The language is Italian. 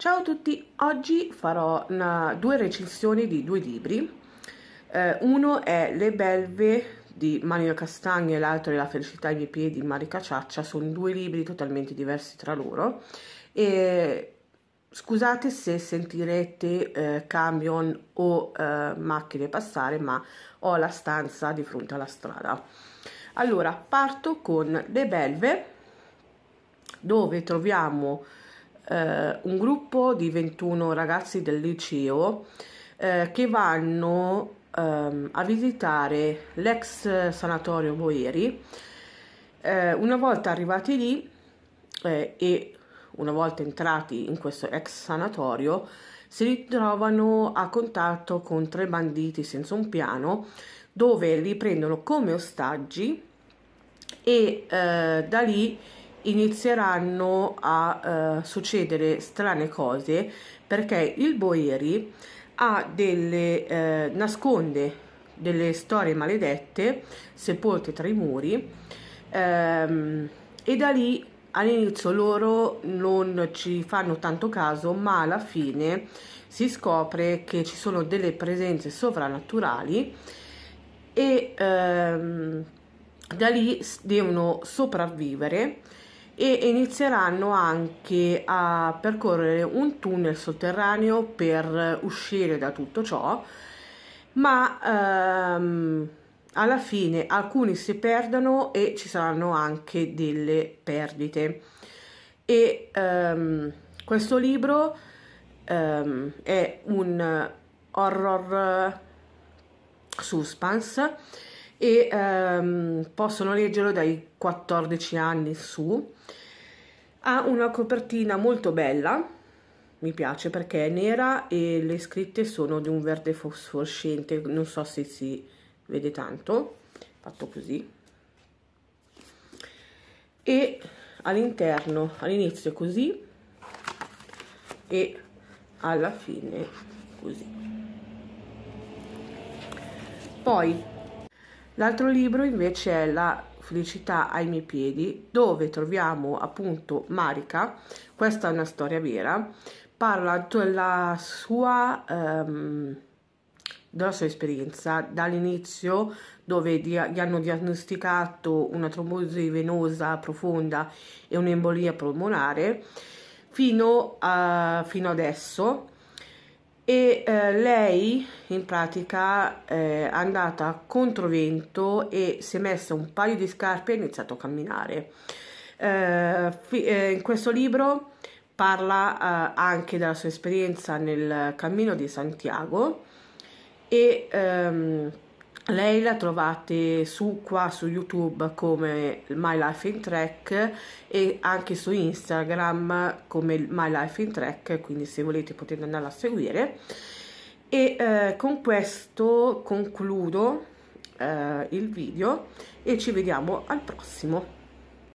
Ciao a tutti, oggi farò una, due recensioni di due libri. Eh, uno è Le belve di Mario Castagno e l'altro è La felicità ai miei piedi di Marica Ciaccia. Sono due libri totalmente diversi tra loro. E, scusate se sentirete eh, camion o eh, macchine passare, ma ho la stanza di fronte alla strada. Allora, parto con Le belve dove troviamo eh, un gruppo di 21 ragazzi del liceo eh, che vanno ehm, a visitare l'ex sanatorio Boeri. Eh, una volta arrivati lì eh, e una volta entrati in questo ex sanatorio, si ritrovano a contatto con tre banditi senza un piano, dove li prendono come ostaggi e eh, da lì inizieranno a eh, succedere strane cose perché il Boeri ha delle, eh, nasconde delle storie maledette sepolte tra i muri ehm, e da lì all'inizio loro non ci fanno tanto caso ma alla fine si scopre che ci sono delle presenze sovrannaturali e ehm, da lì devono sopravvivere e inizieranno anche a percorrere un tunnel sotterraneo per uscire da tutto ciò, ma ehm, alla fine alcuni si perdono e ci saranno anche delle perdite. E ehm, questo libro ehm, è un horror suspense e ehm, possono leggerlo dai 14 anni su. Ha una copertina molto bella, mi piace perché è nera e le scritte sono di un verde fosforescente, non so se si vede tanto, fatto così. E all'interno, all'inizio così e alla fine così. Poi L'altro libro invece è La felicità ai miei piedi, dove troviamo appunto Marika, questa è una storia vera, parla della sua, um, della sua esperienza dall'inizio dove gli hanno diagnosticato una trombosi venosa profonda e un'embolia polmonare fino, a, fino adesso e eh, lei in pratica eh, è andata controvento e si è messa un paio di scarpe e ha iniziato a camminare. Eh, eh in questo libro parla eh, anche della sua esperienza nel cammino di Santiago e ehm, lei la trovate su qua su YouTube come My Life in Track e anche su Instagram come My Life in Track, quindi se volete potete andare a seguire. E eh, con questo concludo eh, il video e ci vediamo al prossimo.